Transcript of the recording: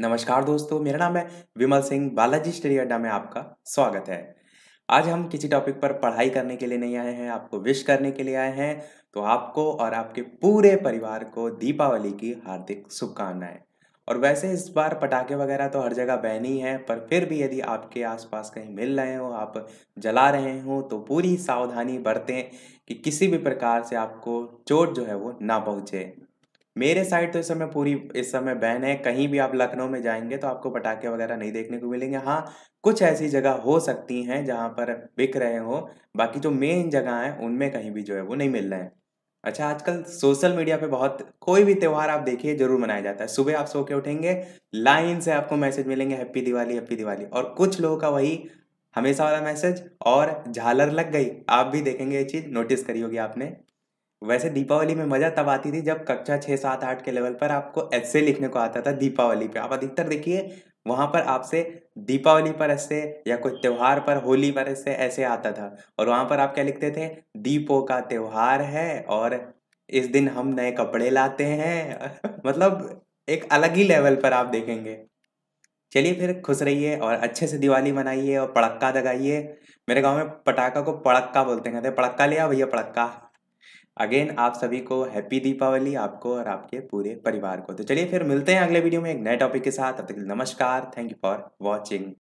नमस्कार दोस्तों मेरा नाम है विमल सिंह बालाजी स्टडी अड्डा में आपका स्वागत है आज हम किसी टॉपिक पर पढ़ाई करने के लिए नहीं आए हैं आपको विश करने के लिए आए हैं तो आपको और आपके पूरे परिवार को दीपावली की हार्दिक शुभकामनाएं और वैसे इस बार पटाखे वगैरह तो हर जगह बहन ही हैं पर फिर भी यदि आपके आसपास कहीं मिल रहे हो आप जला रहे हो तो पूरी सावधानी बरतें कि किसी भी प्रकार से आपको चोट जो है वो ना पहुँचे मेरे साइड तो इस समय पूरी इस समय बैन है कहीं भी आप लखनऊ में जाएंगे तो आपको पटाखे वगैरह नहीं देखने को मिलेंगे हाँ कुछ ऐसी जगह हो सकती हैं जहाँ पर बिक रहे हो बाकी जो मेन जगह हैं उनमें कहीं भी जो है वो नहीं मिल रहे हैं अच्छा आजकल सोशल मीडिया पे बहुत कोई भी त्यौहार आप देखिए जरूर मनाया जाता है सुबह आप सो के उठेंगे लाइन से आपको मैसेज मिलेंगे हैप्पी दिवाली हैप्पी दिवाली और कुछ लोगों का वही हमेशा वाला मैसेज और झालर लग गई आप भी देखेंगे ये चीज़ नोटिस करी होगी आपने वैसे दीपावली में मज़ा तब आती थी जब कक्षा छः सात आठ के लेवल पर आपको ऐसे लिखने को आता था दीपावली पे आप अधिकतर देखिए वहाँ पर आपसे दीपावली पर ऐसे या कोई त्यौहार पर होली पर ऐसे ऐसे आता था और वहाँ पर आप क्या लिखते थे दीपों का त्यौहार है और इस दिन हम नए कपड़े लाते हैं मतलब एक अलग ही लेवल पर आप देखेंगे चलिए फिर खुश रहिए और अच्छे से दिवाली मनाइए और पड़क्का दगाइए मेरे गांव में पटाखा को पड़क्का बोलते हैं कहते पड़क्का लिया भैया पड़क्का अगेन आप सभी को हैप्पी दीपावली आपको और आपके पूरे परिवार को तो चलिए फिर मिलते हैं अगले वीडियो में एक नए टॉपिक के साथ अब तक नमस्कार थैंक यू फॉर वॉचिंग